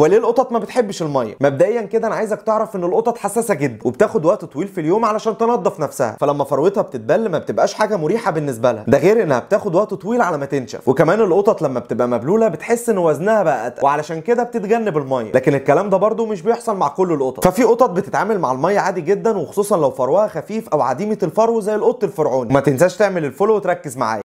وليه القطط ما بتحبش الميه مبدئيا كده انا عايزك تعرف ان القطط حساسه جدا وبتاخد وقت طويل في اليوم علشان تنظف نفسها فلما فروتها بتتبل ما بتبقاش حاجه مريحه بالنسبه لها ده غير انها بتاخد وقت طويل على ما تنشف وكمان القطط لما بتبقى مبلوله بتحس ان وزنها بقى اتقل وعلشان كده بتتجنب الميه لكن الكلام ده برده مش بيحصل مع كل القطط ففي قطط بتتعامل مع الميه عادي جدا وخصوصا لو فروها خفيف او عديمه الفرو زي القط الفرعوني ما تنساش تعمل الفولو وتركز معايا